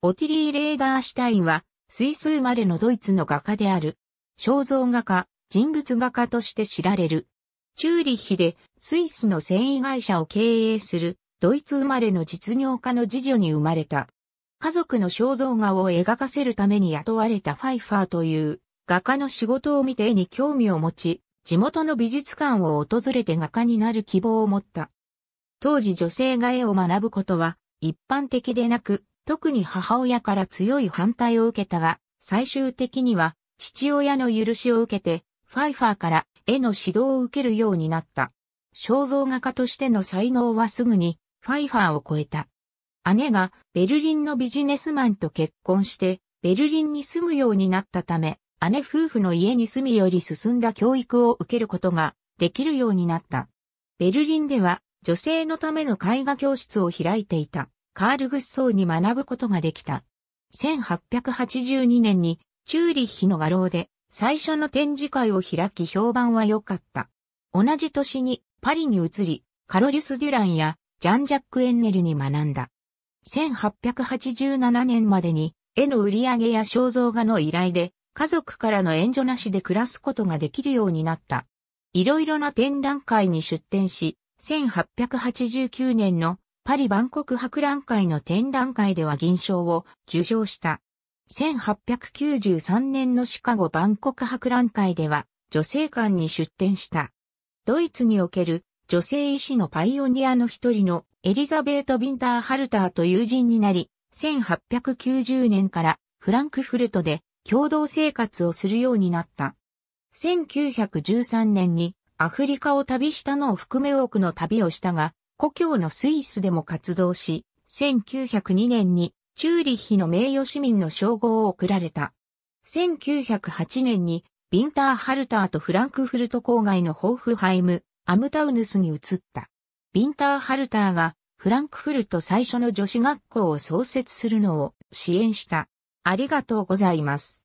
オティリー・レーダーシュタインは、スイス生まれのドイツの画家である。肖像画家、人物画家として知られる。チューリッヒでスイスの繊維会社を経営するドイツ生まれの実業家の次女に生まれた。家族の肖像画を描かせるために雇われたファイファーという画家の仕事を見て絵に興味を持ち、地元の美術館を訪れて画家になる希望を持った。当時女性が絵を学ぶことは一般的でなく、特に母親から強い反対を受けたが、最終的には父親の許しを受けて、ファイファーから絵の指導を受けるようになった。肖像画家としての才能はすぐにファイファーを超えた。姉がベルリンのビジネスマンと結婚して、ベルリンに住むようになったため、姉夫婦の家に住みより進んだ教育を受けることができるようになった。ベルリンでは女性のための絵画教室を開いていた。カール・グッソーに学ぶことができた。1882年にチューリッヒの画廊で最初の展示会を開き評判は良かった。同じ年にパリに移り、カロリス・デュランやジャン・ジャック・エンネルに学んだ。1887年までに絵の売り上げや肖像画の依頼で家族からの援助なしで暮らすことができるようになった。いろいろな展覧会に出展し、1889年のパリ万国博覧会の展覧会では銀賞を受賞した。1893年のシカゴ万国博覧会では女性館に出展した。ドイツにおける女性医師のパイオニアの一人のエリザベート・ビンター・ハルターと友人になり、1890年からフランクフルトで共同生活をするようになった。1913年にアフリカを旅したのを含め多くの旅をしたが、故郷のスイスでも活動し、1902年にチューリッヒの名誉市民の称号を贈られた。1908年にビンターハルターとフランクフルト郊外のホーフハイム、アムタウヌスに移った。ビンターハルターがフランクフルト最初の女子学校を創設するのを支援した。ありがとうございます。